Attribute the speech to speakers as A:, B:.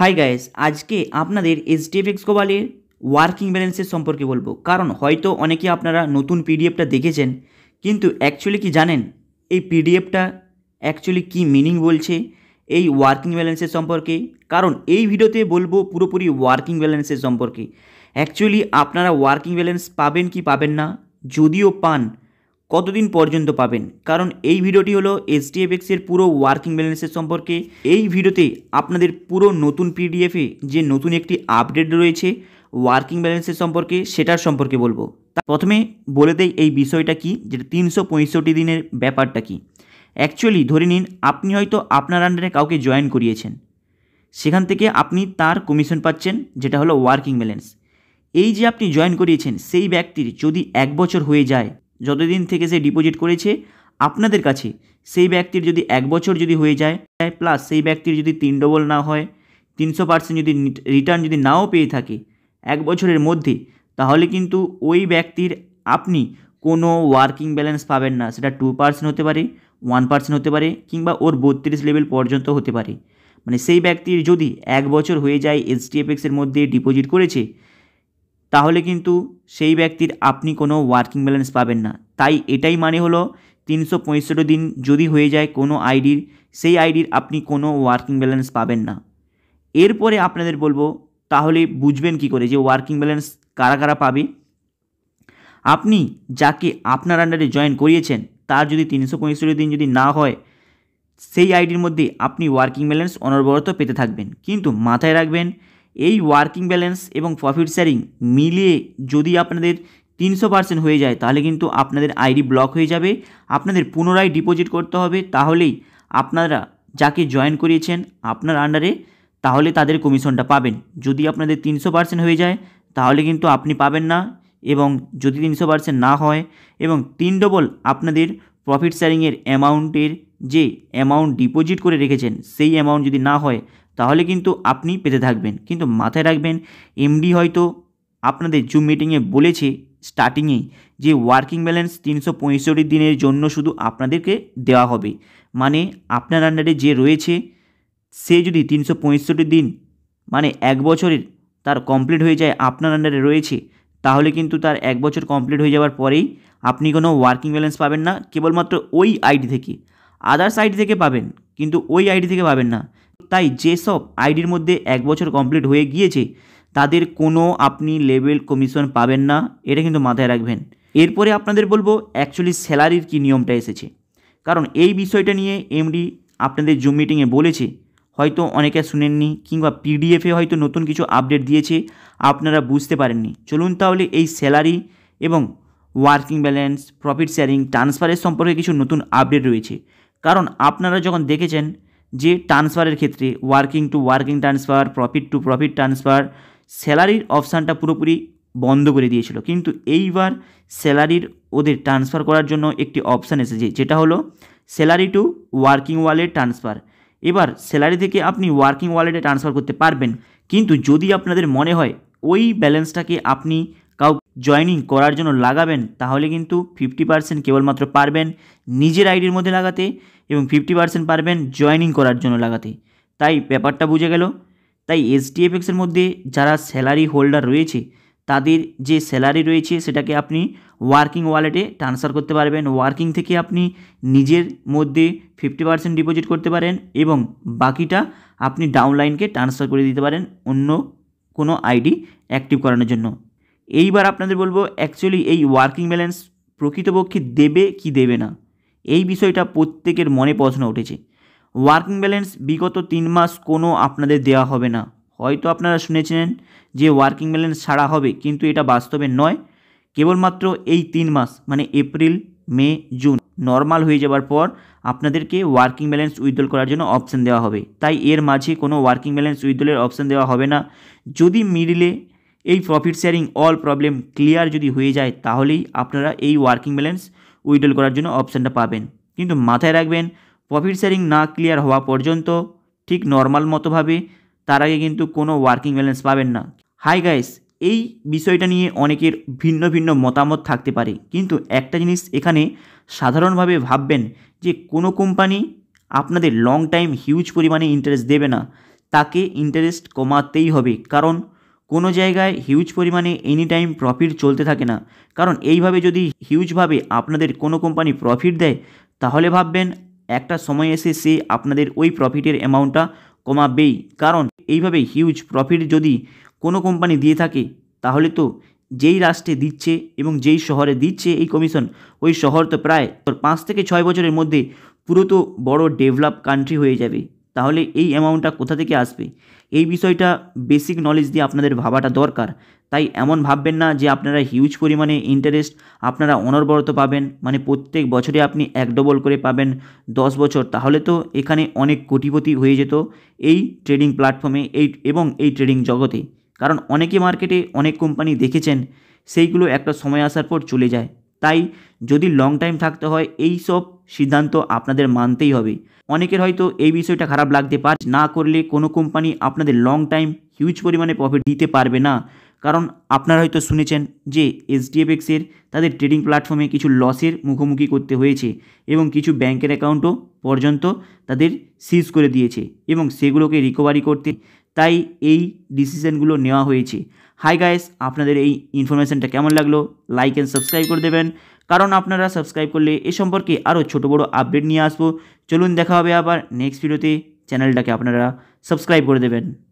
A: hi guys আজকে আপনাদের HDFX গোবালের working ব্যালেন্সের সম্পর্কে বলবো কারণ হয়তো অনেকে আপনারা নতুন পিডিএফটা দেখেছেন কিন্তু অ্যাকচুয়ালি কি জানেন এই পিডিএফটা অ্যাকচুয়ালি কি মিনিং বলছে এই ওয়ার্কিং ব্যালেন্সের সম্পর্কে কারণ এই ভিডিওতে বলবো পুরোপুরি ওয়ার্কিং ব্যালেন্সের সম্পর্কে অ্যাকচুয়ালি আপনারা ওয়ার্কিং ব্যালেন্স পাবেন কি পাবেন না যদিও পান কতদিন পর্যন্ত পাবেন কারণ এই ভিডিওটি হলো এসডিএফএক্সের পুরো ওয়ার্কিং ব্যালেন্সের সম্পর্কে এই ভিডিওতে আপনাদের পুরো নতুন পিডিএফে যে নতুন একটি আপডেট রয়েছে ওয়ার্কিং ব্যালেন্সের সম্পর্কে সেটার সম্পর্কে বলবো তা প্রথমে বলে দেয় এই বিষয়টা কি যেটা তিনশো দিনের ব্যাপারটা কি অ্যাকচুয়ালি ধরে নিন আপনি হয়তো আপনার আন্ডারে কাউকে জয়েন করিয়েছেন সেখান থেকে আপনি তার কমিশন পাচ্ছেন যেটা হলো ওয়ার্কিং ব্যালেন্স এই যে আপনি জয়েন করিয়েছেন সেই ব্যক্তির যদি এক বছর হয়ে যায় যতদিন থেকে সে ডিপোজিট করেছে আপনাদের কাছে সেই ব্যক্তির যদি এক বছর যদি হয়ে যায় প্লাস সেই ব্যক্তির যদি তিন ডবল না হয় তিনশো পার্সেন্ট যদি রিটার্ন যদি নাও পেয়ে থাকে এক বছরের মধ্যে তাহলে কিন্তু ওই ব্যক্তির আপনি কোনো ওয়ার্কিং ব্যালেন্স পাবেন না সেটা টু পার্সেন্ট হতে পারে ওয়ান পার্সেন্ট হতে পারে কিংবা ওর বত্রিশ লেভেল পর্যন্ত হতে পারে মানে সেই ব্যক্তির যদি এক বছর হয়ে যায় এইচডিএফএক্সের মধ্যে ডিপোজিট করেছে তাহলে কিন্তু সেই ব্যক্তির আপনি কোনো ওয়ার্কিং ব্যালেন্স পাবেন না তাই এটাই মানে হলো তিনশো পঁয়ষট্টি দিন যদি হয়ে যায় কোনো আইডির সেই আইডির আপনি কোনো ওয়ার্কিং ব্যালেন্স পাবেন না এরপরে আপনাদের বলবো তাহলে বুঝবেন কি করে যে ওয়ার্কিং ব্যালেন্স কারা কারা পাবে আপনি যাকে আপনার আন্ডারে জয়েন করিয়েছেন তার যদি তিনশো পঁয়ষট্টি দিন যদি না হয় সেই আইডির মধ্যে আপনি ওয়ার্কিং ব্যালেন্স অনবরত পেতে থাকবেন কিন্তু মাথায় রাখবেন এই ওয়ার্কিং ব্যালেন্স এবং প্রফিট শেয়ারিং মিলিয়ে যদি আপনাদের তিনশো পার্সেন্ট হয়ে যায় তাহলে কিন্তু আপনাদের আইডি ব্লক হয়ে যাবে আপনাদের পুনরায় ডিপোজিট করতে হবে তাহলেই আপনারা যাকে জয়েন করিয়েছেন আপনার আন্ডারে তাহলে তাদের কমিশনটা পাবেন যদি আপনাদের তিনশো পার্সেন্ট হয়ে যায় তাহলে কিন্তু আপনি পাবেন না এবং যদি তিনশো পার্সেন্ট না হয় এবং তিন ডবল আপনাদের প্রফিট শেয়ারিংয়ের অ্যামাউন্টের যে অ্যামাউন্ট ডিপোজিট করে রেখেছেন সেই অ্যামাউন্ট যদি না হয় তাহলে কিন্তু আপনি পেতে থাকবেন কিন্তু মাথায় রাখবেন এমডি হয়তো আপনাদের জুম মিটিংয়ে বলেছে স্টার্টিংয়েই যে ওয়ার্কিং ব্যালেন্স তিনশো পঁয়ষট্টি দিনের জন্য শুধু আপনাদেরকে দেওয়া হবে মানে আপনার আন্ডারে যে রয়েছে সে যদি তিনশো পঁয়ষট্টি দিন মানে এক বছরের তার কমপ্লিট হয়ে যায় আপনার আন্ডারে রয়েছে তাহলে কিন্তু তার এক বছর কমপ্লিট হয়ে যাওয়ার পরেই আপনি কোনো ওয়ার্কিং ব্যালেন্স পাবেন না কেবলমাত্র ওই আইডি থেকে আদার্স আইডি থেকে পাবেন কিন্তু ওই আইডি থেকে পাবেন না তাই যেসব আইডির মধ্যে এক বছর কমপ্লিট হয়ে গিয়েছে তাদের কোনো আপনি লেভেল কমিশন পাবেন না এটা কিন্তু মাথায় রাখবেন এরপরে আপনাদের বলবো অ্যাকচুয়ালি স্যালারির কী নিয়মটা এসেছে কারণ এই বিষয়টা নিয়ে এমডি আপনাদের জুম মিটিংয়ে বলেছে হয়তো অনেকে শুনেননি কিংবা পিডিএফে হয়তো নতুন কিছু আপডেট দিয়েছে আপনারা বুঝতে পারেননি চলুন তাহলে এই স্যালারি এবং ওয়ার্কিং ব্যালেন্স প্রফিট শেয়ারিং ট্রান্সফারের সম্পর্কে কিছু নতুন আপডেট রয়েছে কারণ আপনারা যখন দেখেছেন যে ট্রান্সফারের ক্ষেত্রে working to working transfer profit to profit transfer স্যালারির অপশানটা পুরোপুরি বন্ধ করে দিয়েছিল কিন্তু এইবার স্যালারির ওদের ট্রান্সফার করার জন্য একটি অপশান এসেছে যেটা হলো salary to working wallet transfer এবার স্যালারি থেকে আপনি ওয়ার্কিং ওয়ালেটে ট্রান্সফার করতে পারবেন কিন্তু যদি আপনাদের মনে হয় ওই ব্যালেন্সটাকে আপনি জয়নিং করার জন্য লাগাবেন তাহলে কিন্তু ফিফটি পার্সেন্ট কেবলমাত্র পারবেন নিজের আইডির মধ্যে লাগাতে এবং ফিফটি পার্সেন্ট পারবেন জয়নিং করার জন্য লাগাতে তাই ব্যাপারটা বুঝে গেল তাই এসডিএফএক্সের মধ্যে যারা স্যালারি হোল্ডার রয়েছে তাদের যে স্যালারি রয়েছে সেটাকে আপনি ওয়ার্কিং ওয়ালেটে ট্রান্সফার করতে পারবেন ওয়ার্কিং থেকে আপনি নিজের মধ্যে ফিফটি পার্সেন্ট ডিপোজিট করতে পারেন এবং বাকিটা আপনি ডাউনলাইনকে ট্রান্সফার করে দিতে পারেন অন্য কোনো আইডি অ্যাক্টিভ করানোর জন্য এইবার আপনাদের বলবো অ্যাকচুয়ালি এই ওয়ার্কিং ব্যালেন্স প্রকৃতপক্ষে দেবে কি দেবে না এই বিষয়টা প্রত্যেকের মনে প্রশ্ন উঠেছে ওয়ার্কিং ব্যালেন্স বিগত তিন মাস কোনো আপনাদের দেওয়া হবে না হয়তো আপনারা শুনেছিলেন যে ওয়ার্কিং ব্যালেন্স ছাড়া হবে কিন্তু এটা বাস্তবে নয় কেবলমাত্র এই তিন মাস মানে এপ্রিল মে জুন নর্মাল হয়ে যাবার পর আপনাদেরকে ওয়ার্কিং ব্যালেন্স উইথড্রল করার জন্য অপশান দেওয়া হবে তাই এর মাঝে কোনো ওয়ার্কিং ব্যালেন্স উইথড্রলের অপশান দেওয়া হবে না যদি মিডিলে এই profit sharing all problem clear যদি হয়ে যায় তাহলেই আপনারা এই ওয়ার্কিং ব্যালেন্স উইডল করার জন্য অপশানটা পাবেন কিন্তু মাথায় রাখবেন প্রফিট শেয়ারিং না ক্লিয়ার হওয়া পর্যন্ত ঠিক নর্মাল মতোভাবে তার আগে কিন্তু কোনো ওয়ার্কিং ব্যালেন্স পাবেন না হাই গাইস এই বিষয়টা নিয়ে অনেকের ভিন্ন ভিন্ন মতামত থাকতে পারে কিন্তু একটা জিনিস এখানে সাধারণভাবে ভাববেন যে কোনো কোম্পানি আপনাদের লং টাইম হিউজ পরিমাণে ইন্টারেস্ট দেবে না তাকে ইন্টারেস্ট কমাতেই হবে কারণ কোনো জায়গায় হিউজ পরিমাণে এনি টাইম প্রফিট চলতে থাকে না কারণ এইভাবে যদি হিউজভাবে আপনাদের কোনো কোম্পানি প্রফিট দেয় তাহলে ভাববেন একটা সময় এসে সে আপনাদের ওই প্রফিটের অ্যামাউন্টটা কমাবেই কারণ এইভাবে হিউজ প্রফিট যদি কোনো কোম্পানি দিয়ে থাকে তাহলে তো যেই রাষ্ট্রে দিচ্ছে এবং যেই শহরে দিচ্ছে এই কমিশন ওই শহর তো প্রায় পাঁচ থেকে ছয় বছরের মধ্যে পুরো তো বড়ো ডেভেলপ কান্ট্রি হয়ে যাবে তাহলে এই অ্যামাউন্টটা কোথা থেকে আসবে এই বিষয়টা বেসিক নলেজ দিয়ে আপনাদের ভাবাটা দরকার তাই এমন ভাববেন না যে আপনারা হিউজ পরিমাণে ইন্টারেস্ট আপনারা অনর্বরত পাবেন মানে প্রত্যেক বছরে আপনি এক ডবল করে পাবেন দশ বছর তাহলে তো এখানে অনেক কোটিপতি হয়ে যেত এই ট্রেডিং প্ল্যাটফর্মে এই এবং এই ট্রেডিং জগতে কারণ অনেকে মার্কেটে অনেক কোম্পানি দেখেছেন সেইগুলো একটা সময় আসার পর চলে যায় তাই যদি লং টাইম থাকতে হয় এই সব সিদ্ধান্ত আপনাদের মানতেই হবে অনেকের হয়তো এই বিষয়টা খারাপ লাগতে পারে না করলে কোনো কোম্পানি আপনাদের লং টাইম হিউজ পরিমাণে প্রফিট দিতে পারবে না কারণ আপনারা হয়তো শুনেছেন যে এসডিএফএক্সের তাদের ট্রেডিং প্ল্যাটফর্মে কিছু লসের মুখোমুখি করতে হয়েছে এবং কিছু ব্যাংকের অ্যাকাউন্টও পর্যন্ত তাদের সিজ করে দিয়েছে এবং সেগুলোকে রিকভারি করতে তাই এই ডিসিশনগুলো নেওয়া হয়েছে হাই গাইস আপনাদের এই ইনফরমেশানটা কেমন লাগলো লাইক অ্যান্ড সাবস্ক্রাইব করে দেবেন কারণ আপনারা সাবস্ক্রাইব করলে এ সম্পর্কে আরও ছোটো বড়ো আপডেট নিয়ে আসবো চলুন দেখা হবে আবার নেক্সট ভিডিওতে চ্যানেলটাকে আপনারা সাবস্ক্রাইব করে দেবেন